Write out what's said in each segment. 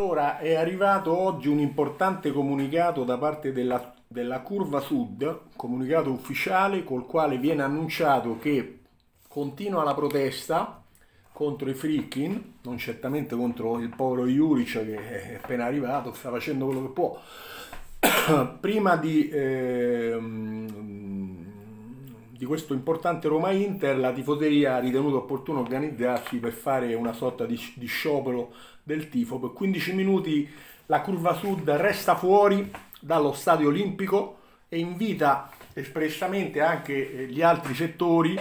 Allora, è arrivato oggi un importante comunicato da parte della, della Curva Sud, comunicato ufficiale col quale viene annunciato che continua la protesta contro i freaking, non certamente contro il povero Juric che è appena arrivato, sta facendo quello che può. Prima di eh, di questo importante Roma-Inter la tifoteria ha ritenuto opportuno organizzarsi per fare una sorta di, di sciopero del tifo. Per 15 minuti la curva sud resta fuori dallo stadio olimpico e invita espressamente anche eh, gli altri settori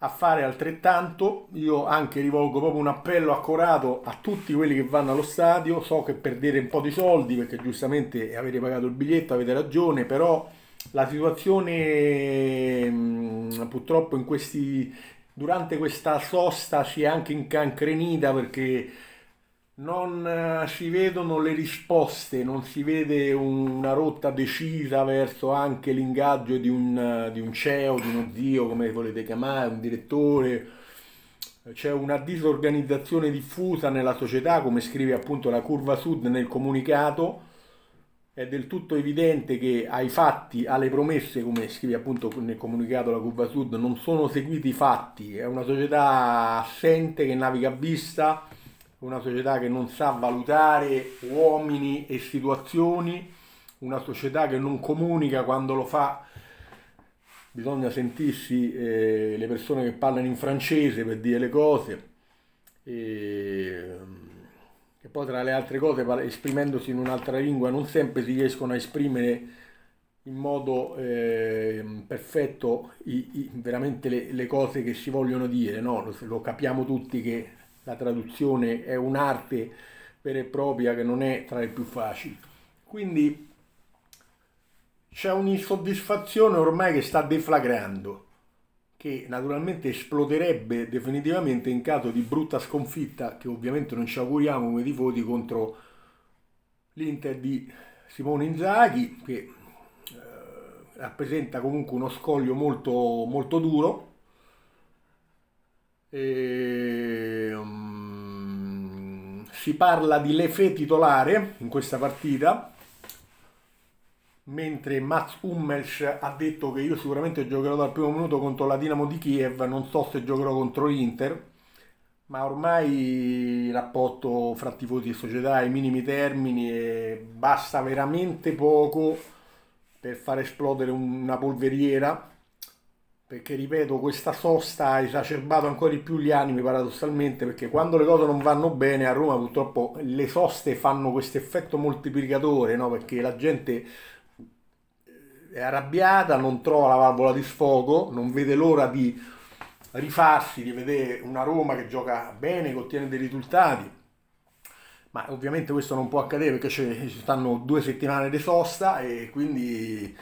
a fare altrettanto. Io anche rivolgo proprio un appello accorato a tutti quelli che vanno allo stadio. So che perdete un po' di soldi perché giustamente avete pagato il biglietto, avete ragione, però la situazione mh, mm, purtroppo in questi, durante questa sosta si è anche incancrenita perché non eh, si vedono le risposte, non si vede una rotta decisa verso anche l'ingaggio di un, eh, di un CEO, di uno zio, come volete chiamare, un direttore. C'è una disorganizzazione diffusa nella società, come scrive appunto la Curva Sud nel comunicato, è del tutto evidente che ai fatti, alle promesse, come scrive appunto nel comunicato la Cuba Sud, non sono seguiti i fatti, è una società assente che naviga a vista, una società che non sa valutare uomini e situazioni, una società che non comunica quando lo fa. Bisogna sentirsi eh, le persone che parlano in francese per dire le cose. E che poi tra le altre cose esprimendosi in un'altra lingua non sempre si riescono a esprimere in modo eh, perfetto i, i, veramente le, le, cose che si vogliono dire, no? lo, lo capiamo tutti che la traduzione è un'arte vera e propria che non è tra le più facili. Quindi c'è un'insoddisfazione ormai che sta deflagrando che naturalmente esploderebbe definitivamente in caso di brutta sconfitta, che ovviamente non ci auguriamo come tifoti, contro l'Inter di Simone Inzaghi, che eh, rappresenta comunque uno scoglio molto, molto duro. E, um, si parla di Lefè titolare in questa partita mentre Mats Hummels ha detto che io sicuramente giocherò dal primo minuto contro la Dinamo di Kiev, non so se giocherò contro l'Inter, ma ormai il rapporto fra tifosi e società è ai minimi termini e basta veramente poco per far esplodere una polveriera, perché ripeto questa sosta ha esacerbato ancora di più gli animi paradossalmente, perché quando le cose non vanno bene a Roma purtroppo le soste fanno questo effetto moltiplicatore, no? perché la gente è arrabbiata, non trova la valvola di sfogo, non vede l'ora di rifarsi, di vedere una Roma che gioca bene, che ottiene dei risultati. Ma ovviamente questo non può accadere perché ci stanno due settimane di sosta e quindi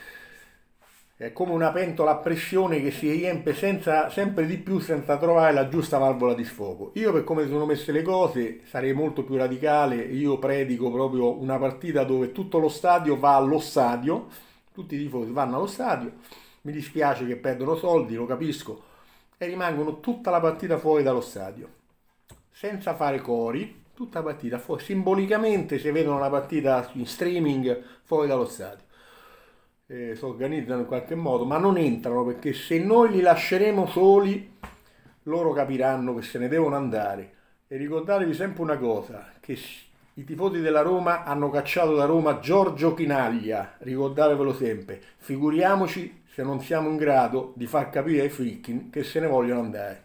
è come una pentola a pressione che si riempie senza, sempre di più senza trovare la giusta valvola di sfogo. Io per come sono messe le cose sarei molto più radicale, io predico proprio una partita dove tutto lo stadio va allo stadio, tutti i tifosi vanno allo stadio, mi dispiace che perdono soldi, lo capisco, e rimangono tutta la partita fuori dallo stadio, senza fare cori, tutta la partita fuori, simbolicamente se vedono la partita in streaming fuori dallo stadio. Eh, si organizzano in qualche modo, ma non entrano perché se noi li lasceremo soli, loro capiranno che se ne devono andare. E ricordatevi sempre una cosa, che i tifosi della Roma hanno cacciato da Roma Giorgio Chinaglia, ricordatevelo sempre. Figuriamoci se non siamo in grado di far capire ai Fritkin che se ne vogliono andare,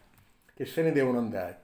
che se ne devono andare.